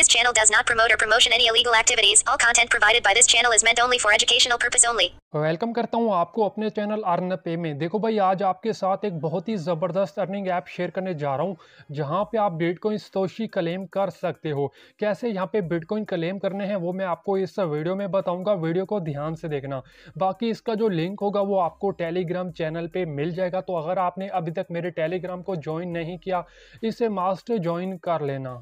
This channel does not promote or promotion any illegal activities. All content provided by this channel is meant only for educational purpose only. Welcome करता हूं आपको अपने channel earn पे में देखो भाई आज आपके साथ एक बहुत ही ज़बरदस्त अर्निंग ऐप शेयर करने जा रहा हूं जहां पे आप बिटकॉइन सतोशी क्लेम कर सकते हो कैसे यहां पे बिटकॉइन क्लेम करने हैं वो मैं आपको इस वीडियो में बताऊंगा वीडियो को ध्यान से देखना बाकी इसका जो लिंक होगा वो आपको टेलीग्राम चैनल पर मिल जाएगा तो अगर आपने अभी तक मेरे टेलीग्राम को ज्वाइन नहीं किया इसे मास्टर ज्वाइन कर लेना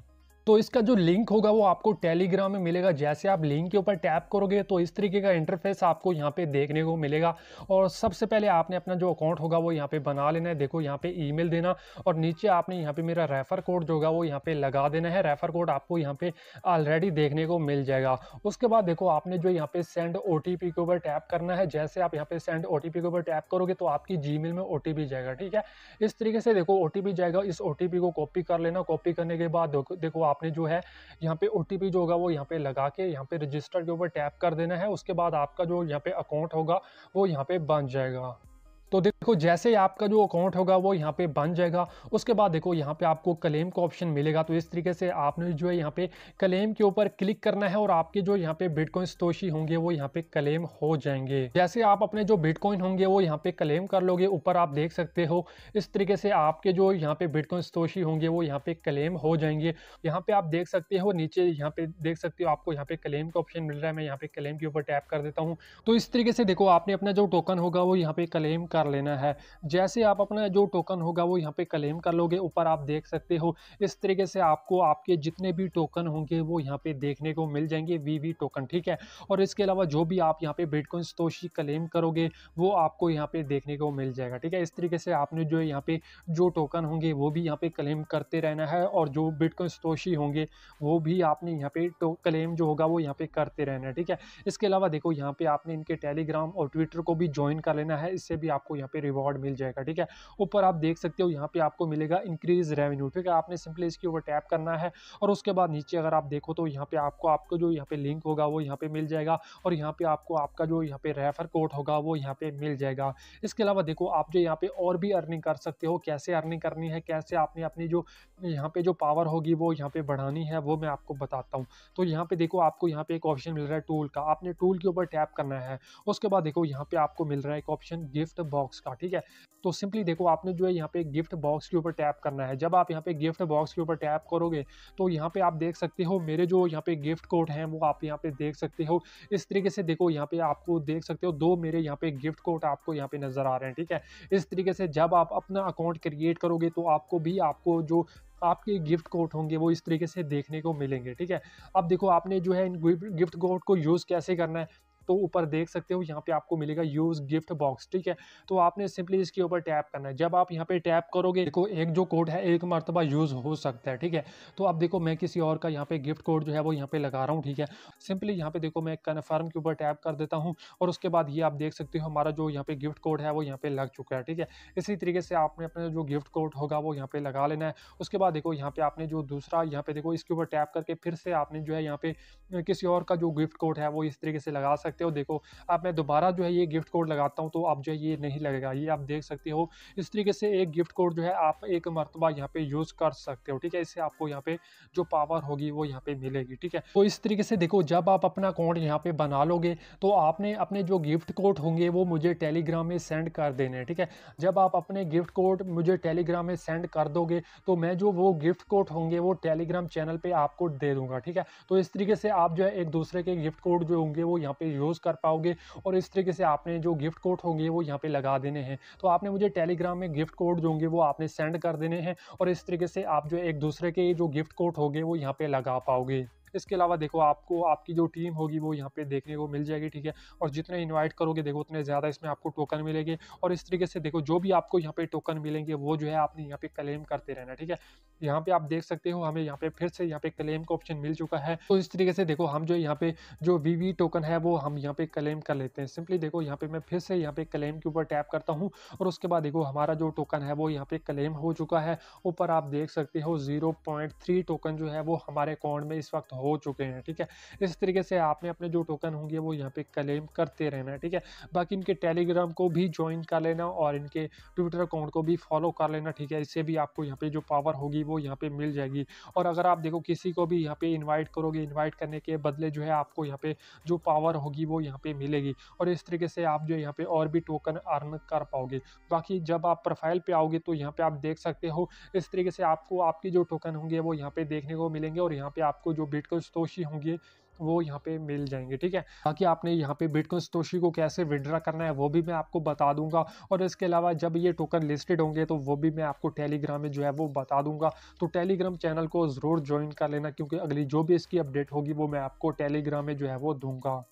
तो इसका जो लिंक होगा वो आपको टेलीग्राम में मिलेगा जैसे आप लिंक के ऊपर टैप करोगे तो इस तरीके का इंटरफेस आपको यहाँ पे देखने को मिलेगा और सबसे पहले आपने अपना जो अकाउंट होगा वो यहाँ पे बना लेना है देखो यहाँ पे ईमेल देना और नीचे आपने यहाँ पे मेरा रेफ़र कोड जो होगा वो यहाँ पे लगा देना है रेफ़र कोड आपको यहाँ पे ऑलरेडी देखने को मिल जाएगा उसके बाद देखो आपने जो यहाँ पे सेंड ओ के ऊपर टैप करना है जैसे आप यहाँ पे सेंड ओ के ऊपर टैप करोगे तो आपकी जी में ओ जाएगा ठीक है इस तरीके से देखो ओ जाएगा इस ओ को कॉपी कर लेना कॉपी करने के बाद देखो आप आपने जो है यहाँ पे ओ जो होगा वो यहाँ पे लगा के यहाँ पे रजिस्टर के ऊपर टैप कर देना है उसके बाद आपका जो यहाँ पे अकाउंट होगा वो यहाँ पे बन जाएगा तो देखो जैसे ही आपका जो अकाउंट होगा वो यहाँ पे बन जाएगा उसके बाद देखो यहाँ पे आपको क्लेम का ऑप्शन मिलेगा तो इस तरीके से आपने जो है यहाँ पे क्लेम के ऊपर क्लिक करना है और आपके जो यहाँ पे बिटकॉइन स्तोषी होंगे वो यहाँ पे क्लेम हो जाएंगे जैसे आप अपने जो बिटकॉइन होंगे वो यहाँ पे क्लेम कर लोगे ऊपर आप देख सकते हो इस तरीके से आपके जो यहाँ पे बिटकॉइन स्तोषी होंगे वो यहाँ पे क्लेम हो जाएंगे यहाँ पे आप देख सकते हो नीचे यहाँ पे देख सकते हो आपको यहाँ पे क्लेम का ऑप्शन मिल रहा है मैं यहाँ पे क्लेम के ऊपर टैप कर देता हूँ तो इस तरीके से देखो आपने अपना जो टोकन होगा वो यहाँ पे क्लेम कर कर लेना है जैसे आप अपना जो टोकन होगा वो यहाँ पे क्लेम कर लोगे ऊपर आप देख सकते हो इस तरीके से आपको आपके जितने भी टोकन होंगे वो यहाँ पे देखने को मिल जाएंगे वी वी टोकन ठीक है और इसके अलावा जो भी आप यहाँ पे बिटकॉइन स्तोशी क्लेम करोगे वो आपको यहाँ पे देखने को मिल जाएगा ठीक है इस तरीके से आपने जो यहाँ पे जो टोकन होंगे वो भी यहाँ पे क्लेम करते रहना है और जो बिटकॉइन स्तोशी होंगे वो भी आपने यहाँ पे क्लेम जो होगा वो यहाँ पे करते रहना है ठीक है इसके अलावा देखो यहाँ पे आपने इनके टेलीग्राम और ट्विटर को भी ज्वाइन कर लेना है इससे भी आपको आपको यहाँ पे रिवॉर्ड मिल जाएगा ठीक है ऊपर आप देख सकते हो यहाँ पे आपको मिलेगा इंक्रीज रेवेन्यू ठीक है आपने सिंपली इसके ऊपर टैप करना है और उसके बाद नीचे अगर आप देखो तो यहाँ पे आपको आपको जो यहाँ पे लिंक होगा वो यहाँ पे मिल जाएगा और यहाँ पे आपको आपका जो यहाँ पे रेफर कोड होगा वो यहाँ पे मिल जाएगा इसके अलावा देखो आप जो यहाँ पे और भी अर्निंग कर सकते हो कैसे अर्निंग करनी है कैसे आपने अपनी जो यहाँ पे जो पावर होगी वो यहाँ पे बढ़ानी है वो मैं आपको बताता हूँ तो यहाँ पे देखो आपको यहाँ पे एक ऑप्शन मिल रहा है टूल का आपने टूल के ऊपर टैप करना है उसके बाद देखो यहाँ पे आपको मिल रहा है एक ऑप्शन गिफ्ट बॉक्स का ठीक है तो सिंपली देखो आपने जो है यहाँ पे गिफ्ट बॉक्स के ऊपर टैप करना है जब आप यहाँ पे गिफ्ट बॉक्स के ऊपर टैप करोगे तो यहाँ पे आप देख सकते हो मेरे जो यहाँ पे गिफ्ट कोड हैं वो आप यहाँ पे देख सकते हो इस तरीके से देखो यहाँ पे आपको देख सकते हो दो मेरे यहाँ पे गिफ्ट कोड आपको यहाँ पे नज़र आ रहे हैं ठीक है इस तरीके से जब आप अपना अकाउंट क्रिएट करोगे तो आपको भी आपको जो आपके गिफ्ट कोड होंगे वो इस तरीके से देखने को मिलेंगे ठीक है अब देखो आपने जो है इन गिफ्ट कोड को यूज़ कैसे करना है तो ऊपर देख सकते हो यहाँ पे आपको मिलेगा यूज गिफ्ट बॉक्स ठीक है तो आपने सिंपली इसके ऊपर टैप करना है जब आप यहाँ पे टैप करोगे देखो एक जो कोड है एक मरतबा यूज हो सकता है ठीक है तो अब देखो मैं किसी और का यहाँ पे गिफ्ट कोड जो है वो यहाँ पे लगा रहा हूँ ठीक है सिंपली यहाँ पे देखो मैं कन्फर्म के ऊपर टैप कर देता हूँ और उसके बाद ये आप देख सकते हो हमारा जो यहाँ पे गिफ्ट कोड है वो यहाँ पे लग चुका है ठीक है इसी तरीके से आपने अपना जो गिफ्ट कोड होगा वो यहाँ पे लगा लेना है उसके बाद देखो यहाँ पे आपने जो दूसरा यहाँ पे देखो इसके ऊपर टैप करके फिर से आपने जो है यहाँ पे किसी और का जो गिफ्ट कोड है वो इस तरीके से लगा सकते सकते हो देखो अब मैं दोबारा जो है ये गिफ्ट कोड लगाता हूँ तो आप जो है ये नहीं लगेगा ये आप देख सकते हो इस तरीके से एक गिफ्ट कोड जो है आप एक मरतबा यहाँ पे यूज़ कर सकते हो ठीक है इससे आपको यहाँ पे जो पावर होगी वो यहाँ पे मिलेगी ठीक है तो इस तरीके से देखो जब आप अपना अकाउंट यहाँ पे बना लोगे तो आपने अपने जो गिफ्ट कोड होंगे वो मुझे टेलीग्राम में सेंड कर देने ठीक है जब आप अपने गिफ्ट कोड मुझे टेलीग्राम में सेंड कर दोगे तो मैं जो वो गिफ्ट कोड होंगे वो टेलीग्राम चैनल पर आपको दे दूंगा ठीक है तो इस तरीके से आप जो है एक दूसरे के गिफ्ट कोड जो होंगे वो यहाँ पे यूज़ यूज़ कर पाओगे और इस तरीके से आपने जो गिफ्ट कोड होंगे वो यहाँ पर लगा देने हैं तो आपने मुझे टेलीग्राम में गिफ्ट कोड जो होंगे वो आपने सेंड कर देने हैं और इस तरीके से आप जो एक दूसरे के जो गिफ्ट कोड होंगे वो यहाँ पर लगा पाओगे इसके अलावा देखो आपको आपकी जो टीम होगी वो यहाँ पे देखने को मिल जाएगी ठीक है और जितने इन्वाइट करोगे देखो उतने ज़्यादा इसमें आपको टोकन मिलेंगे और इस तरीके से देखो जो भी आपको यहाँ पे टोकन मिलेंगे वो जो है आपने यहाँ पे क्लेम करते रहना ठीक है यहाँ पे आप देख सकते हो हमें यहाँ पे फिर से यहाँ पे क्लेम का ऑप्शन मिल चुका है तो इस तरीके से देखो हम जो यहाँ पे जो वी टोकन है वो हम यहाँ पे क्लेम कर लेते हैं सिंपली देखो यहाँ पे मैं फिर से यहाँ पे क्लेम के ऊपर टैप करता हूँ और उसके बाद देखो हमारा जो टोकन है वो यहाँ पे क्लेम हो चुका है ऊपर आप देख सकते हो जीरो टोकन जो है वो हमारे अकाउंट में इस वक्त हो हो चुके हैं ठीक है इस तरीके से आपने अपने जो टोकन होंगे वो यहाँ पे क्लेम करते रहना है ठीक है बाकी इनके टेलीग्राम को भी ज्वाइन कर लेना और इनके ट्विटर अकाउंट को भी फॉलो कर लेना ठीक है इससे भी आपको यहाँ पे जो पावर होगी वो यहाँ पे मिल जाएगी और अगर आप देखो किसी को भी यहाँ पे इन्वाइट करोगे इन्वाइट करने के बदले जो है आपको यहाँ पे जो पावर होगी वो यहाँ पे मिलेगी और इस तरीके से आप जो यहाँ पे और भी टोकन अर्न कर पाओगे बाकी जब आप प्रोफाइल पे आओगे तो यहाँ पे आप देख सकते हो इस तरीके से आपको आपके जो टोकन होंगे वो यहाँ पे देखने को मिलेंगे और यहाँ पे आपको जो बिट बिटकॉइन सतोशी होंगे वो यहाँ पे मिल जाएंगे ठीक है हाँ। बाकी आपने यहाँ पे बिटकॉइन सतोशी को कैसे विड्रा करना है वो भी मैं आपको बता दूंगा और इसके अलावा जब ये टोकन लिस्टेड होंगे तो वो भी मैं आपको टेलीग्राम में जो है वो बता दूंगा तो टेलीग्राम चैनल को ज़रूर ज्वाइन कर लेना क्योंकि अगली जो भी इसकी अपडेट होगी वो मैं आपको टेलीग्राम में जो है वो दूंगा